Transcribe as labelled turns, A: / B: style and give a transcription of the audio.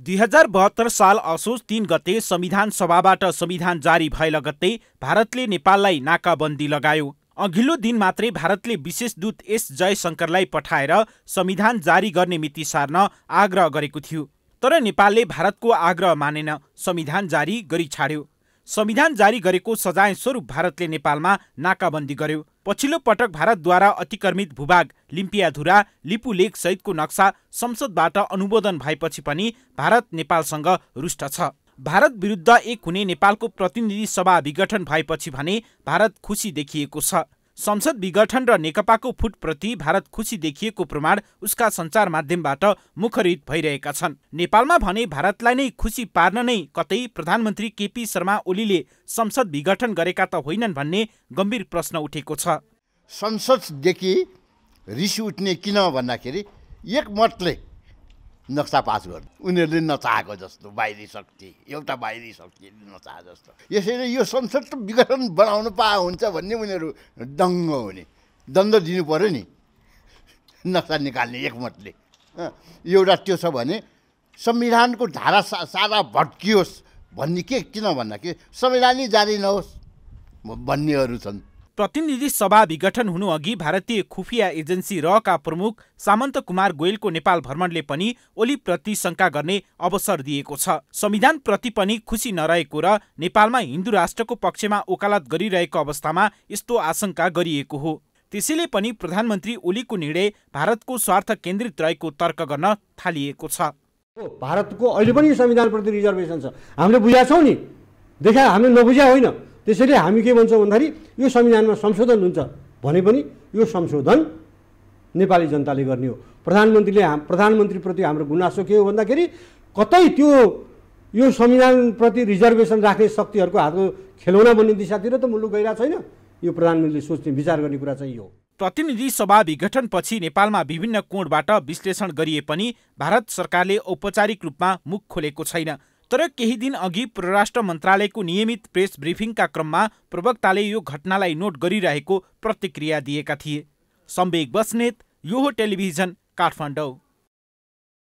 A: दुई हजार बहत्तर साल असोज तीन गते संविधान सभाबाट संविधान जारी भए लगत्तै भारतले नेपाललाई नाकाबन्दी लगायो अघिल्लो दिन मात्रै भारतले विशेष दूत एस जयशङ्करलाई पठाएर संविधान जारी गर्ने मिति सार्न आग्रह गरेको थियो तर नेपालले भारतको आग्रह मानेन संविधान जारी गरी छाड्यो संविधान जारी गरेको सजाय स्वरूप भारतले नेपालमा नाकाबन्दी गर्यो पछिल्लो पटक भारतद्वारा अतिक्रमित भूभाग लिम्पियाधुरा लिपु लेक सहितको नक्सा संसदबाट अनुमोदन भएपछि पनि भारत नेपालसँग रुष्ट छ भारत विरुद्ध एक हुने नेपालको प्रतिनिधि सभा विघटन भएपछि भने भारत खुसी देखिएको छ संसद विघटन र नेकपाको फुटप्रति भारत खुसी देखिएको प्रमाण उसका सञ्चार माध्यमबाट मुखरित भइरहेका छन् नेपालमा भने भारतलाई नै खुसी पार्न नै कतै प्रधानमन्त्री केपी शर्मा ओलीले संसद
B: विघटन गरेका त होइनन् भन्ने गम्भीर प्रश्न उठेको छ संसददेखि रिस उठ्ने किन भन्दाखेरि एकमतले नक्सा पास गर्नु उनीहरूले नचाहेको जस्तो बाहिरी शक्ति एउटा बाहिरी शक्तिले नचाहे जस्तो यसरी यो संसद विघटन बनाउनु पाए हुन्छ भन्ने उनीहरू दङ्ग हुने दण्ड दिनु पऱ्यो नि नक्सा निकाल्ने एकमतले एउटा त्यो छ भने संविधानको धारा सा सारा भट्कियोस् भन्ने के किन भन्दा कि संविधानै जारी नहोस् भन्नेहरू छन् प्रतिनिधि सभा विघटन हुनु अघि भारतीय
A: खुफिया एजेन्सी रका प्रमुख सामन्त कुमार गोयलको नेपाल भ्रमणले पनि ओलीप्रति शङ्का गर्ने अवसर दिएको छ संविधानप्रति पनि खुसी नरहेको र नेपालमा हिन्दू राष्ट्रको पक्षमा ओकालत गरिरहेको अवस्थामा यस्तो आशंका गरिएको हो त्यसैले पनि प्रधानमन्त्री ओलीको निर्णय भारतको स्वार्थ केन्द्रित रहेको तर्क गर्न थालिएको छ
C: भारतको अहिले पनि संविधानप्रति रिजर्भेसन छ हामीले बुझाएको छौँ नि देखा हामीले नबुझ्या होइन त्यसैले हामी के भन्छौँ भन्दाखेरि यो संविधानमा संशोधन हुन्छ भने पनि यो संशोधन नेपाली जनताले गर्ने हो प्रधानमन्त्रीले हाम प्रधानमन्त्रीप्रति हाम्रो गुनासो के हो भन्दाखेरि कतै त्यो यो संविधानप्रति रिजर्भेसन राख्ने शक्तिहरूको हातको खेलौना भन्ने दिशातिर त मुलुक गइरहेको छैन यो प्रधानमन्त्रीले सोच्ने विचार गर्ने कुरा चाहिँ यो हो
A: प्रतिनिधि सभा विघटनपछि नेपालमा विभिन्न कोणबाट विश्लेषण गरिए पनि भारत सरकारले औपचारिक रूपमा मुख खोलेको छैन तर केही दिन अघि परराष्ट्र मन्त्रालयको नियमित प्रेस ब्रिफिङका क्रममा प्रवक्ताले यो घटनालाई नोट गरिरहेको प्रतिक्रिया दिएका थिए सम्वेक बस्नेत यो हो टेलिभिजन काठमाडौँ